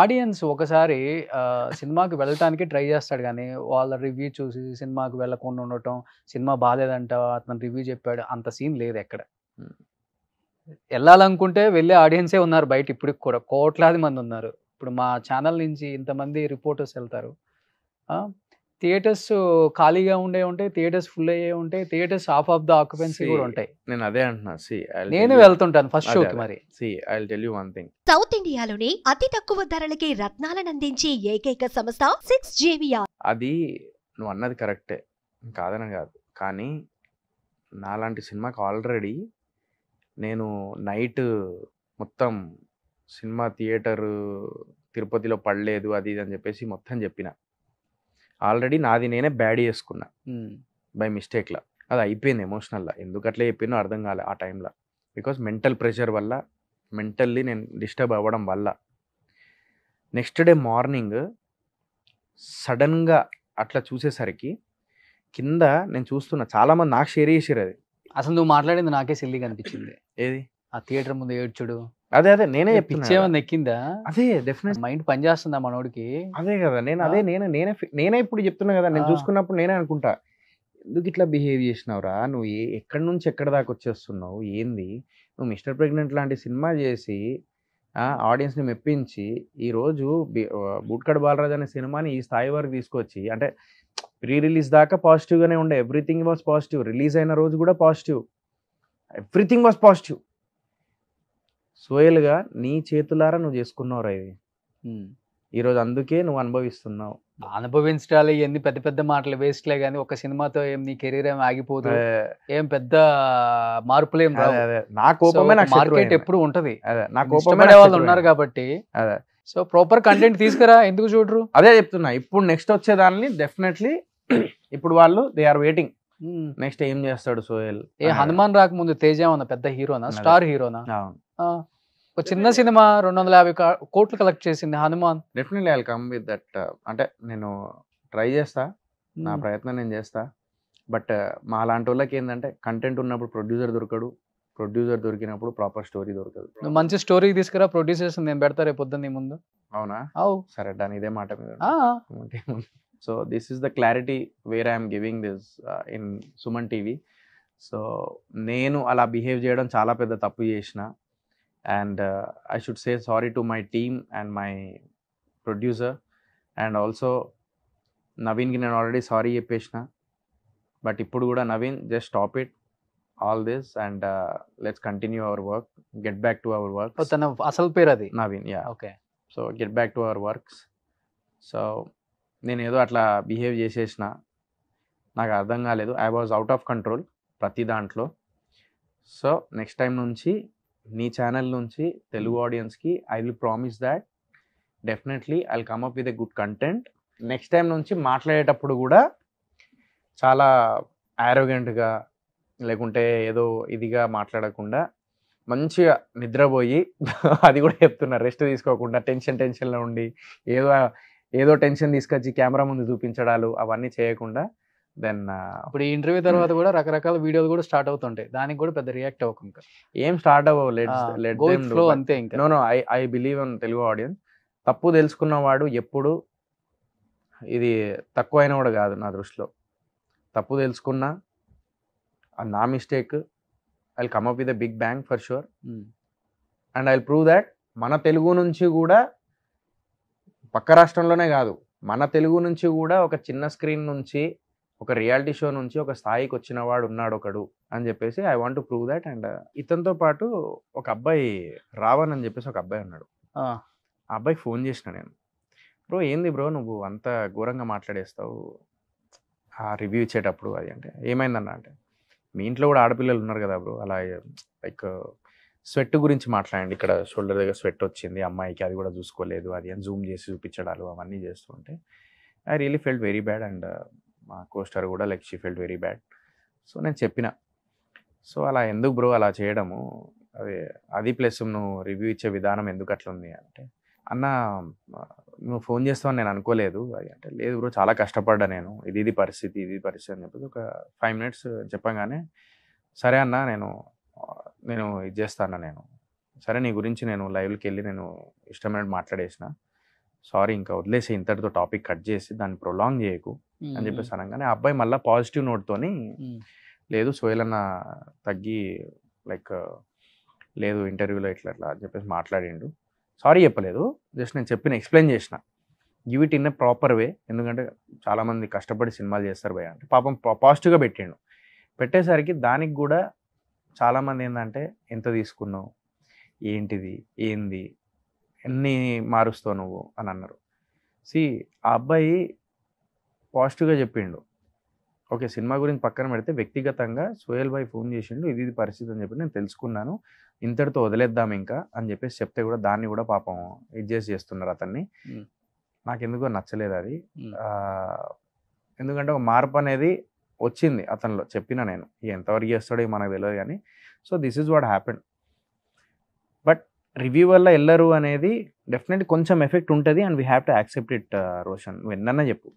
Audience ఒకసారి సినిమాకి వెళ్ళటానికి ట్రై చేస్తాడు కానీ వాళ్ళ రివ్యూ చూసి సినిమాకి వెళ్ళకుండా ఉండటం సినిమా బాగాలేదంట అతను రివ్యూ చెప్పాడు అంత సీన్ లేదు ఎక్కడ వెళ్ళాలనుకుంటే వెళ్ళే ఆడియన్సే ఉన్నారు బయట ఇప్పటికి కూడా కోట్లాది మంది ఉన్నారు ఇప్పుడు మా ఛానల్ నుంచి ఇంతమంది రిపోర్టర్స్ వెళ్తారు థియేటర్స్ ఖాళీగా ఉండే ఉంటాయి థియేటర్స్ ఫుల్ అయ్యే ఉంటాయి theatres half half the occupancy కూడా ఉంటాయి నేను అదే అంటున్నా సి నేను వెళ్తుంటాను ఫస్ట్ షోకి మరి see I tell you one thing south ఇండియాలోనే అతి తక్కువ ధరలకి రత్నాలను అందించే ఏకైక సంస్థ సిక్స్ జేవిఆర్ అది నువ్వు అన్నది కరెక్టే కాదని కాదు కానీ నాలాంటి సినిమాకి ఆల్రెడీ నేను నైట్ మొత్తం సినిమా థియేటరు తిరుపతిలో పడలేదు అది ఇది అని చెప్పేసి మొత్తం చెప్పిన ఆల్రెడీ నాది నేనే బ్యాడ్ చేసుకున్నా బై మిస్టేక్లా అది అయిపోయింది ఎమోషనల్లా ఎందుకు అట్లా చెప్పినో అర్థం కాలే ఆ టైంలో బికాస్ మెంటల్ ప్రెషర్ వల్ల మెంటల్లీ నేను డిస్టర్బ్ అవ్వడం వల్ల నెక్స్ట్ డే మార్నింగ్ సడన్గా అట్లా చూసేసరికి కింద నేను చూస్తున్నా చాలామంది నాకు షేర్ చేసారు అది అసలు నువ్వు మాట్లాడింది నాకే సిల్లీగా అనిపించింది ఏది ఆ థియేటర్ ముందు ఏడ్చుడు అదే అదే నేనే పిచ్చేమని ఎక్కిందా అదే డెఫినెట్ మైండ్ పనిచేస్తుందా మనోడికి అదే కదా నేను అదే నేను నేనే నేనే ఇప్పుడు చెప్తున్నా కదా నేను చూసుకున్నప్పుడు నేనే అనుకుంటా ఎందుకు ఇట్లా బిహేవ్ చేసినావురా నువ్వు ఏ ఎక్కడి నుంచి ఎక్కడ దాకా వచ్చేస్తున్నావు ఏంది నువ్వు మిస్టర్ ప్రెగ్నెంట్ లాంటి సినిమా చేసి ఆడియన్స్ని మెప్పించి ఈరోజు బూట్కడ్ బాలరాజ్ అనే సినిమాని ఈ స్థాయి వరకు తీసుకొచ్చి అంటే ప్రీ రిలీజ్ దాకా పాజిటివ్గానే ఉండే ఎవ్రీథింగ్ వాజ్ పాజిటివ్ రిలీజ్ అయిన రోజు కూడా పాజిటివ్ ఎవ్రీథింగ్ వాజ్ పాజిటివ్ సోయల్గా నీ చేతులారా నువ్వు చేసుకున్నావురా ఇది ఈరోజు అందుకే నువ్వు అనుభవిస్తున్నావు అనుభవించడాలు ఎన్ని పెద్ద పెద్ద మాటలు వేస్ట్లే కానీ ఒక సినిమాతో ఏం నీ కెరీర్ ఏం ఆగిపోదు ఏం పెద్ద మార్పులు ఏం నా కోపమే మార్కెట్ ఎప్పుడు ఉంటది నా కోపమే వాళ్ళు ఉన్నారు కాబట్టి సో ప్రాపర్ కంటెంట్ తీసుకురా ఎందుకు చూడరు అదే చెప్తున్నా ఇప్పుడు నెక్స్ట్ వచ్చేదాన్ని డెఫినెట్లీ ఇప్పుడు వాళ్ళు దే ఆర్ వెయిటింగ్ నెక్స్ట్ ఏం చేస్తాడు సోయల్ ఏ హనుమాన్ రాకముందు తేజ ఉన్న పెద్ద హీరోనా స్టార్ హీరోనా ఒక చిన్న సినిమా రెండు వందల యాభై కోట్లు కలెక్ట్ చేసింది Hanuman definitely I come with that అంటే నేను ట్రై చేస్తా నా hmm. ప్రయత్నం నేను చేస్తా బట్ uh, మా లాంటి వాళ్ళకి ఏంటంటే కంటెంట్ ఉన్నప్పుడు ప్రొడ్యూసర్ దొరకడు ప్రొడ్యూసర్ దొరికినప్పుడు ప్రాపర్ స్టోరీ దొరకదు నువ్వు మంచి స్టోరీ తీసుకురా ప్రొడ్యూసర్స్ నేను పెడతా రేపు పొద్దున్న నీ ముందు అవునా అవు సరే దాని ఇదే మాట మీద so this is the clarity where I'm giving this in Suman TV so నేను అలా బిహేవ్ చేయడం చాలా పెద్ద తప్పు చేసిన and I should say sorry to my team and my producer and also నవీన్కి నేను ఆల్రెడీ సారీ చెప్పేసిన బట్ ఇప్పుడు కూడా Naveen just stop it all this and let's continue our work get back to our work తన అసలు పేరు అది Naveen yeah okay so get back to our works so నేను ఏదో అట్లా బిహేవ్ చేసేసిన నాకు అర్థం కాలేదు I was out of control ప్రతి దాంట్లో సో నెక్స్ట్ టైం నుంచి నీ ఛానల్ నుంచి తెలుగు ఆడియన్స్కి I will promise that definitely I come up with a good content next time నుంచి మాట్లాడేటప్పుడు కూడా చాలా ఆరోగెంట్గా లేకుంటే ఏదో ఇదిగా మాట్లాడకుండా మంచిగా నిద్రపోయి అది కూడా చెప్తున్నారు రెస్ట్ తీసుకోకుండా టెన్షన్ టెన్షన్లో ఉండి ఏదో ఏదో టెన్షన్ తీసుకొచ్చి కెమెరా ముందు చూపించడాలు అవన్నీ చేయకుండా దెన్ uh, ఇప్పుడు ఈ ఇంటర్వ్యూ hmm. తర్వాత కూడా రకరకాల వీడియోలు కూడా స్టార్ట్ అవుతుంటాయి దానికి కూడా పెద్ద రియాక్ట్ అవ్వకుండా ఏం స్టార్ట్ అవ్వలేదు అంతే ఇంకా no no I I believe in Telugu audience తప్పు తెలుసుకున్నవాడు ఎప్పుడు ఇది అయిన కూడా కాదు నా దృష్టిలో తప్పు తెలుసుకున్నా నా mistake I come up with big bang for sure and I prove that మన తెలుగు నుంచి కూడా పక్క రాష్ట్రంలోనే కాదు మన తెలుగు నుంచి కూడా ఒక చిన్న స్క్రీన్ నుంచి ఒక రియాలిటీ షో నుంచి ఒక స్థాయికి వచ్చిన వాడు ఉన్నాడు ఒకడు అని చెప్పేసి I want to prove that and ఇతనితో పాటు ఒక అబ్బాయి రావన్ అని చెప్పేసి ఒక అబ్బాయి ఉన్నాడు ఆ అబ్బాయి ఫోన్ చేసిన నేను బ్రో ఏంది బ్రో నువ్వు అంత ఘోరంగా మాట్లాడేస్తావు ఆ రివ్యూ ఇచ్చేటప్పుడు అది అంటే ఏమైందన్న అంటే మీ ఇంట్లో కూడా ఆడపిల్లలు ఉన్నారు కదా బ్రో అలా లైక్ స్వెట్ గురించి మాట్లాడండి ఇక్కడ షోల్డర్ దగ్గర స్వెట్ వచ్చింది అమ్మాయికి అది కూడా చూసుకోలేదు అది అని జూమ్ చేసి చూపించడాలు అవన్నీ చేస్తుంటే I really felt very bad and మా కోస్టర్ కూడా like she felt very bad so నేను చెప్పిన సో అలా ఎందుకు బ్రో అలా చేయడము అది అది ప్లస్ నువ్వు రివ్యూ ఇచ్చే విధానం ఎందుకు అట్లా ఉంది అంటే అన్న నువ్వు ఫోన్ చేస్తావని నేను అనుకోలేదు అది అంటే లేదు బ్రో చాలా కష్టపడ్డా నేను ఇది ఇది పరిస్థితి ఇది పరిస్థితి అని చెప్పేసి ఒక ఫైవ్ మినిట్స్ చెప్పంగానే సరే అన్న నేను నేను ఇది చేస్తాను నేను సరే నీ గురించి నేను లైవ్కి వెళ్ళి నేను ఇష్టమైనట్టు మాట్లాడేసిన సారీ ఇంకా వదిలేసి ఇంతటితో టాపిక్ కట్ చేసి దాన్ని ప్రొలాంగ్ చేయకు అని చెప్పేసి అనగానే ఆ అబ్బాయి మళ్ళీ పాజిటివ్ నోట్తోని లేదు సోయలన్న తగ్గి లైక్ లేదు ఇంటర్వ్యూలో ఇట్లా ఇట్లా అని చెప్పేసి మాట్లాడిండు సారీ చెప్పలేదు జస్ట్ నేను చెప్పిన ఎక్స్ప్లెయిన్ చేసిన give it in proper way ఎందుకంటే చాలామంది కష్టపడి సినిమాలు చేస్తారు భయ అంటే పాపం పాజిటివ్గా పెట్టిండు పెట్టేసరికి దానికి కూడా చాలామంది ఏంటంటే ఎంత తీసుకున్నావు ఏంటిది ఏంది ఎన్ని మారుస్తావు నువ్వు అని అన్నారు సి ఆ అబ్బాయి పాజిటివ్గా చెప్పిండు ఓకే సినిమా గురించి పక్కన పెడితే వ్యక్తిగతంగా సోయల్ భాయ్ ఫోన్ చేసిండు ఇది ఇది పరిస్థితి అని చెప్పి నేను తెలుసుకున్నాను ఇంతటితో వదిలేద్దాం ఇంకా అని చెప్పేసి చెప్తే కూడా దాన్ని కూడా పాపం ఇది చేస్తున్నారు అతన్ని నాకెందుకో నచ్చలేదు అది ఎందుకంటే ఒక మార్పు అనేది వచ్చింది అతనిలో చెప్పిన నేను ఎంతవరకు చేస్తాడో మనకు తెలియదు కానీ so this is what happen but review వల్ల వెళ్ళరు అనేది డెఫినెట్ కొంచెం ఎఫెక్ట్ ఉంటుంది and we have to accept it Roshan నువ్వు ఎన్న చెప్పు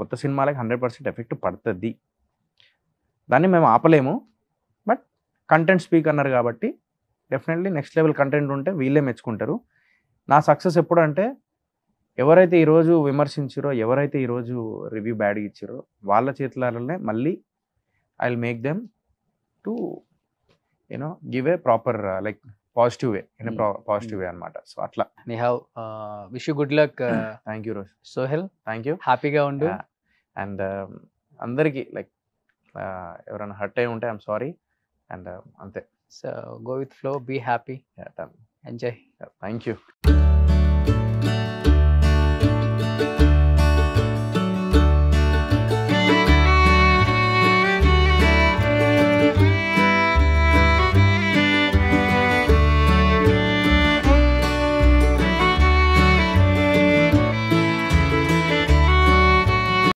కొత్త సినిమాలకు హండ్రెడ్ పర్సెంట్ ఎఫెక్ట్ పడుతుంది దాన్ని మేము ఆపలేము బట్ కంటెంట్ స్పీక్ అన్నారు కాబట్టి డెఫినెట్లీ నెక్స్ట్ లెవెల్ కంటెంట్ ఉంటే వీళ్ళే మెచ్చుకుంటారు నా సక్సెస్ ఎప్పుడంటే ఎవరైతే ఈరోజు విమర్శించారో ఎవరైతే ఈరోజు రివ్యూ బ్యాడ్ ఇచ్చారో వాళ్ళ చేతులనే మళ్ళీ I will make them to you know give a proper like positive way in positive way అనమాట సో అట్లా నీ have wish good luck thank you రోజ్ సోహెల్ థ్యాంక్ యూ హ్యాపీగా ఉండు అండ్ అందరికీ లైక్ ఎవరైనా హర్ట్ అయి ఉంటే ఐఎమ్ సారీ అండ్ అంతే so go with flow be happy enjoy thank you